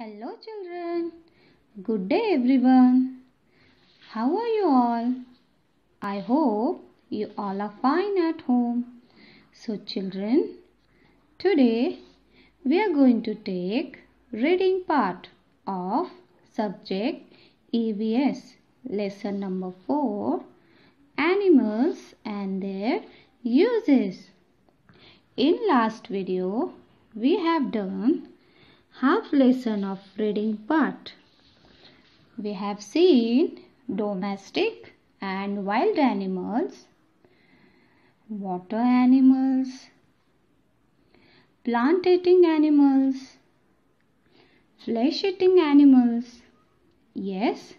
Hello children. Good day everyone. How are you all? I hope you all are fine at home. So children, today we are going to take reading part of subject EVS lesson number 4 Animals and their uses. In last video we have done half lesson of reading part. We have seen domestic and wild animals, water animals, plant eating animals, flesh eating animals. Yes,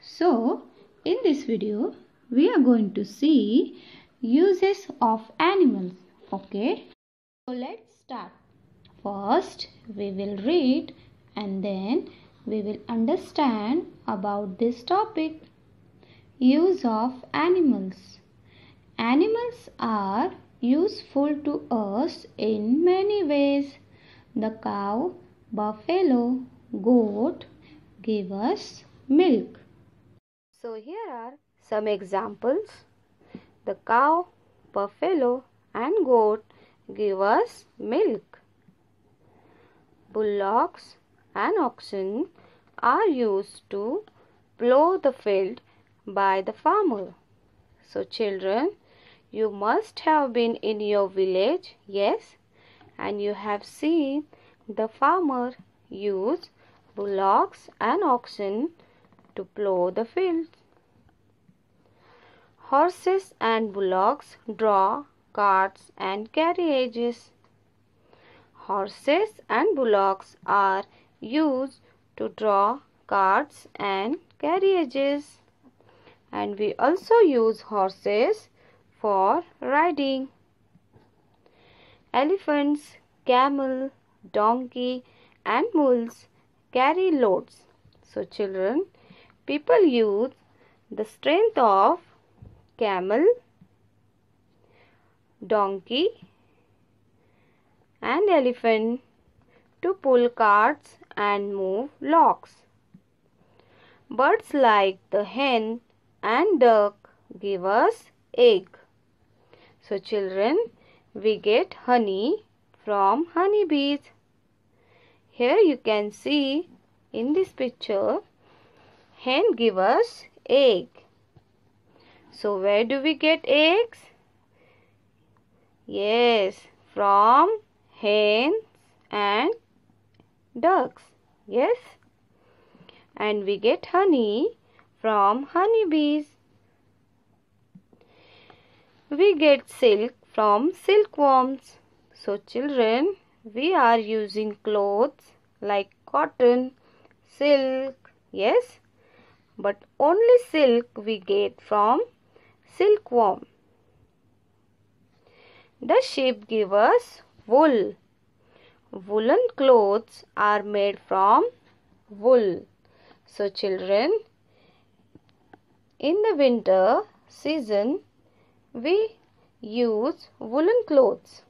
so in this video we are going to see uses of animals. Okay, so let's start. First, we will read and then we will understand about this topic. Use of animals. Animals are useful to us in many ways. The cow, buffalo, goat give us milk. So here are some examples. The cow, buffalo and goat give us milk bullocks and oxen are used to plow the field by the farmer. So, children, you must have been in your village, yes, and you have seen the farmer use bullocks and oxen to plow the fields. Horses and bullocks draw carts and carriages. Horses and bullocks are used to draw carts and carriages. And we also use horses for riding. Elephants, camel, donkey and mules carry loads. So children, people use the strength of camel, donkey and elephant to pull carts and move logs. Birds like the hen and duck give us egg. So children, we get honey from honeybees. Here you can see in this picture, hen give us egg. So where do we get eggs? Yes, from hens and ducks. Yes. And we get honey from honeybees. We get silk from silkworms. So children, we are using clothes like cotton, silk, yes. But only silk we get from silkworm. The sheep give us wool. Woolen clothes are made from wool. So children, in the winter season, we use woolen clothes.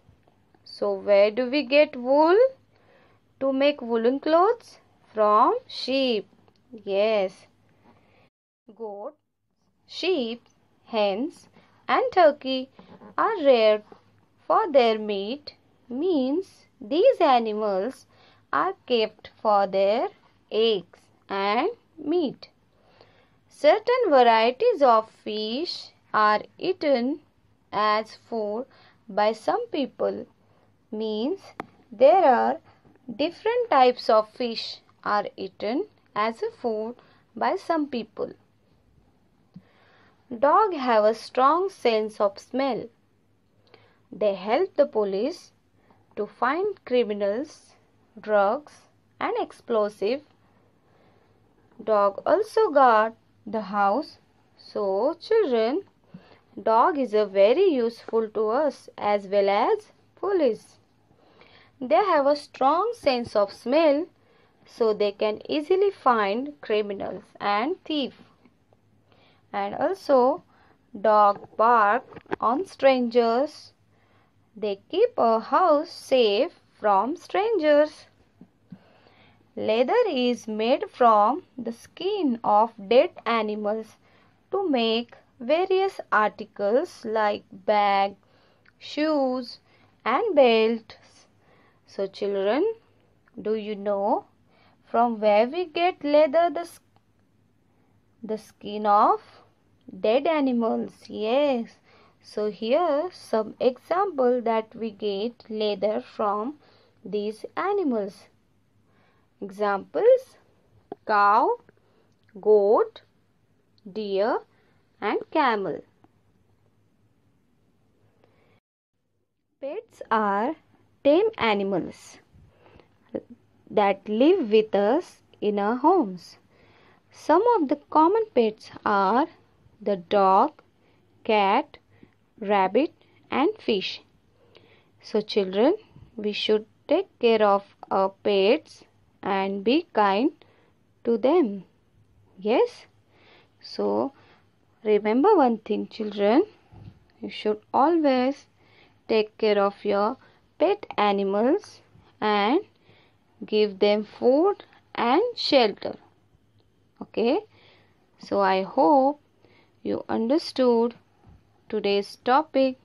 So where do we get wool? To make woolen clothes? From sheep. Yes. Goat, sheep, hens and turkey are reared for their meat means these animals are kept for their eggs and meat. Certain varieties of fish are eaten as food by some people means there are different types of fish are eaten as a food by some people. Dog have a strong sense of smell. They help the police to find criminals, drugs, and explosive. Dog also guard the house. So, children, dog is a very useful to us as well as police. They have a strong sense of smell, so they can easily find criminals and thief. And also, dog bark on strangers they keep a house safe from strangers. Leather is made from the skin of dead animals to make various articles like bag, shoes and belts. So children, do you know from where we get leather the, the skin of dead animals? Yes, so here some example that we get leather from these animals. Examples cow, goat, deer and camel. Pets are tame animals that live with us in our homes. Some of the common pets are the dog, cat, rabbit and fish. So children, we should take care of our pets and be kind to them. Yes? So remember one thing children, you should always take care of your pet animals and give them food and shelter. Okay? So I hope you understood today's topic.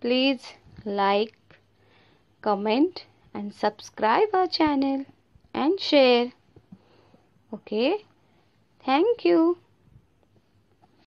Please like, comment and subscribe our channel and share. Okay. Thank you.